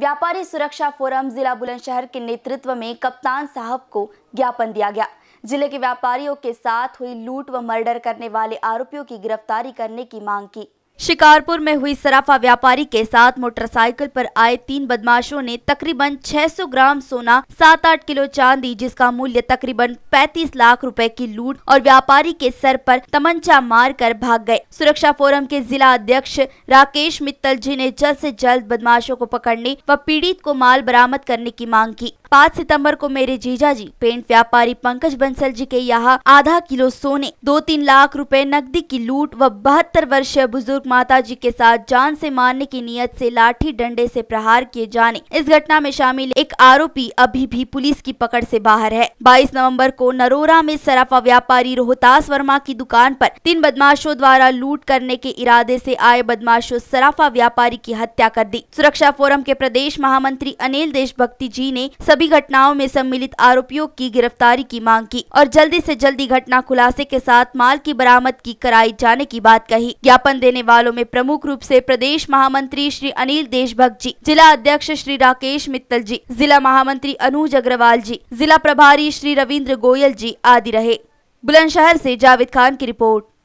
व्यापारी सुरक्षा फोरम जिला बुलंदशहर के नेतृत्व में कप्तान साहब को ज्ञापन दिया गया जिले के व्यापारियों के साथ हुई लूट व मर्डर करने वाले आरोपियों की गिरफ्तारी करने की मांग की शिकारपुर में हुई सराफा व्यापारी के साथ मोटरसाइकिल पर आए तीन बदमाशों ने तकरीबन 600 ग्राम सोना सात आठ किलो चांदी जिसका मूल्य तकरीबन 35 लाख रुपए की लूट और व्यापारी के सर पर तमंचा मार कर भाग गए सुरक्षा फोरम के जिला अध्यक्ष राकेश मित्तल जी ने जल्द से जल्द बदमाशों को पकड़ने व पीड़ित को माल बरामद करने की मांग की पाँच सितंबर को मेरे जीजा जी पेंट व्यापारी पंकज बंसल जी के यहाँ आधा किलो सोने दो तीन लाख रुपए नकदी की लूट व बहत्तर वर्षीय बुजुर्ग माता जी के साथ जान से मारने की नियत से लाठी डंडे से प्रहार किए जाने इस घटना में शामिल एक आरोपी अभी भी पुलिस की पकड़ से बाहर है 22 नवंबर को नरोरा में सराफा व्यापारी रोहतास वर्मा की दुकान आरोप तीन बदमाशों द्वारा लूट करने के इरादे ऐसी आए बदमाशों सराफा व्यापारी की हत्या कर दी सुरक्षा फोरम के प्रदेश महामंत्री अनिल देशभक्ति जी ने सभी घटनाओं में सम्मिलित आरोपियों की गिरफ्तारी की मांग की और जल्दी से जल्दी घटना खुलासे के साथ माल की बरामद की कराई जाने की बात कही ज्ञापन देने वालों में प्रमुख रूप से प्रदेश महामंत्री श्री अनिल देशभक्त जी जिला अध्यक्ष श्री राकेश मित्तल जी जिला महामंत्री अनुज अग्रवाल जी जिला प्रभारी श्री रविन्द्र गोयल जी आदि रहे बुलंदशहर ऐसी जावेद खान की रिपोर्ट